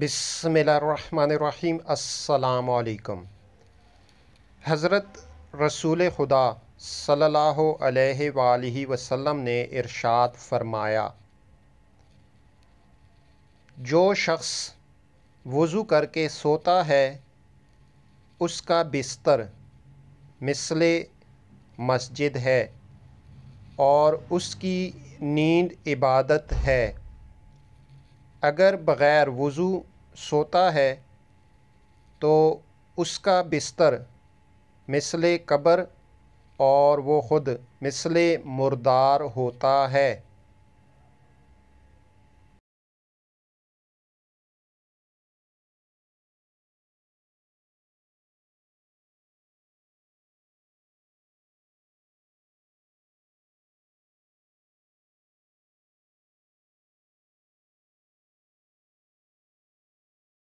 बिसमीम अल्लाम हज़रत रसूल खुदा सल्लल्लाहु अलैहि वसल्लम ने इरशाद फरमाया जो शख्स वज़ू करके सोता है उसका बिस्तर मिसले मस्जिद है और उसकी नींद इबादत है अगर बग़ैर वज़ू सोता है तो उसका बिस्तर मिसले कब्र और वो ख़ुद मिसल मुर्दार होता है